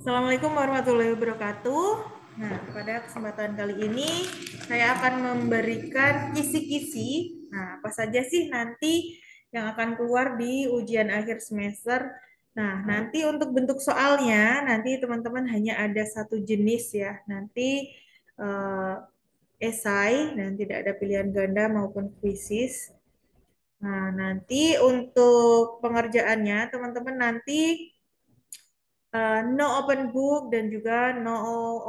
Assalamualaikum warahmatullahi wabarakatuh. Nah, pada kesempatan kali ini saya akan memberikan kisi-kisi. Nah, apa saja sih nanti yang akan keluar di ujian akhir semester? Nah, nanti untuk bentuk soalnya nanti teman-teman hanya ada satu jenis ya. Nanti eh, esai dan tidak ada pilihan ganda maupun kuisis. Nah, nanti untuk pengerjaannya teman-teman nanti uh, no open book dan juga no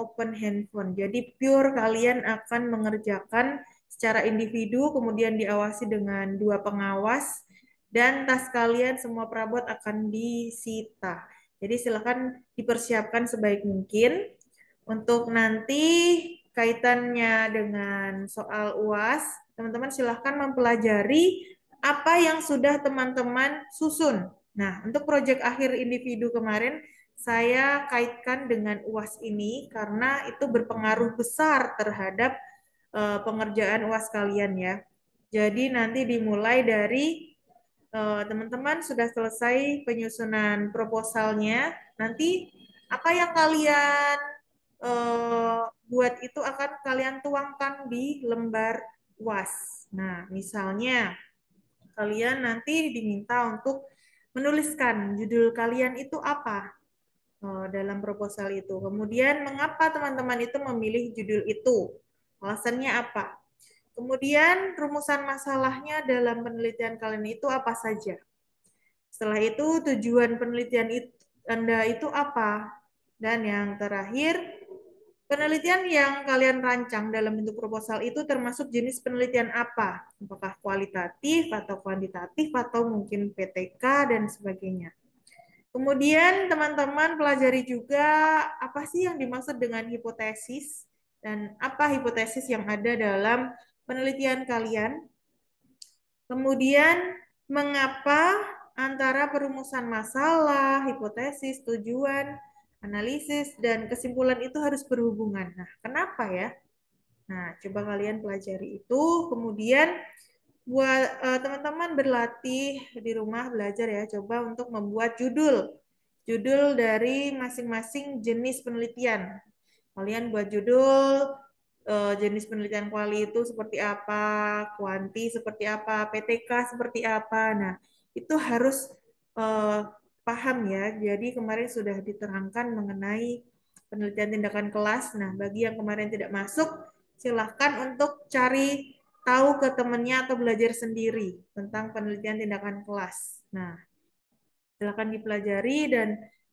open handphone. Jadi pure kalian akan mengerjakan secara individu, kemudian diawasi dengan dua pengawas, dan tas kalian semua perabot akan disita. Jadi silakan dipersiapkan sebaik mungkin. Untuk nanti kaitannya dengan soal UAS, teman-teman silahkan mempelajari apa yang sudah teman-teman susun. Nah, untuk proyek akhir individu kemarin, saya kaitkan dengan UAS ini karena itu berpengaruh besar terhadap uh, pengerjaan UAS kalian ya. Jadi nanti dimulai dari eh, teman-teman uh, sudah selesai penyusunan proposalnya, nanti apa yang kalian uh, buat itu akan kalian tuangkan di lembar UAS. Nah, misalnya kalian nanti diminta untuk menuliskan judul kalian itu apa. Eh, dalam proposal itu. Kemudian mengapa teman-teman itu memilih judul itu? Alasannya apa? Kemudian rumusan masalahnya dalam penelitian kalian itu apa saja? Setelah itu tujuan penelitian itu, Anda itu apa? Dan yang terakhir, penelitian yang kalian rancang dalam bentuk proposal itu termasuk jenis penelitian apa? Apakah kualitatif atau kuantitatif atau mungkin PTK dan sebagainya. Kemudian teman-teman pelajari juga apa sih yang dimaksud dengan hipotesis dan apa hipotesis yang ada dalam penelitian kalian. Kemudian mengapa antara perumusan masalah, hipotesis, tujuan, analisis, dan kesimpulan itu harus berhubungan. Nah, kenapa ya? Nah, coba kalian pelajari itu. Kemudian buat teman eh, teman-teman berlatih di rumah belajar ya coba untuk membuat judul judul dari masing-masing jenis penelitian kalian buat judul uh, jenis penelitian kuali itu seperti apa kuanti seperti apa PTK seperti apa nah itu harus uh, paham ya jadi kemarin sudah diterangkan mengenai penelitian tindakan kelas nah bagi yang kemarin tidak masuk silahkan untuk cari tahu ke temennya atau belajar sendiri tentang penelitian tindakan kelas. Nah, silakan dipelajari dan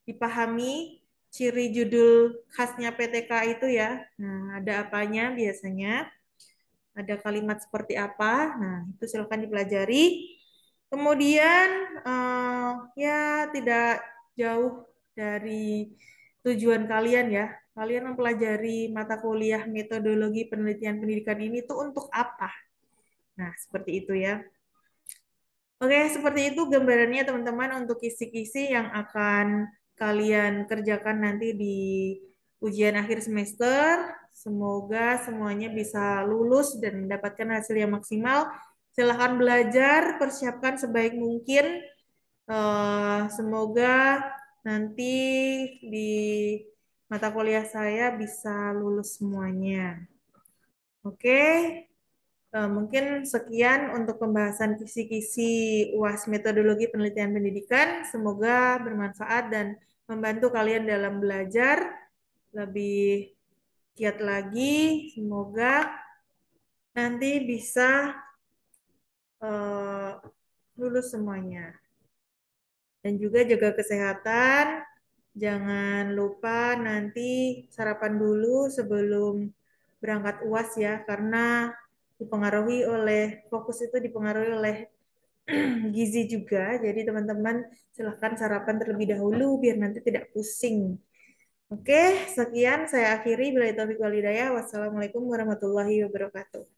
dipahami ciri judul khasnya PTK itu ya. Nah, ada apanya biasanya? Ada kalimat seperti apa? Nah, itu silakan dipelajari. Kemudian eh, ya tidak jauh dari tujuan kalian ya. Kalian mempelajari mata kuliah metodologi penelitian pendidikan ini tuh untuk apa? Nah, seperti itu ya. Oke, seperti itu gambarannya teman-teman untuk kisi-kisi yang akan kalian kerjakan nanti di ujian akhir semester. Semoga semuanya bisa lulus dan mendapatkan hasil yang maksimal. Silahkan belajar, persiapkan sebaik mungkin. Eh, semoga nanti di mata kuliah saya bisa lulus semuanya. Oke, okay? Eh, mungkin sekian untuk pembahasan kisi-kisi UAS metodologi penelitian pendidikan. Semoga bermanfaat dan membantu kalian dalam belajar lebih giat lagi. Semoga nanti bisa uh, lulus semuanya. Dan juga jaga kesehatan. Jangan lupa nanti sarapan dulu sebelum berangkat UAS ya, karena dipengaruhi oleh fokus itu dipengaruhi oleh gizi juga. Jadi teman-teman silahkan sarapan terlebih dahulu biar nanti tidak pusing. Oke, sekian saya akhiri. Bila itu Wassalamualaikum warahmatullahi wabarakatuh.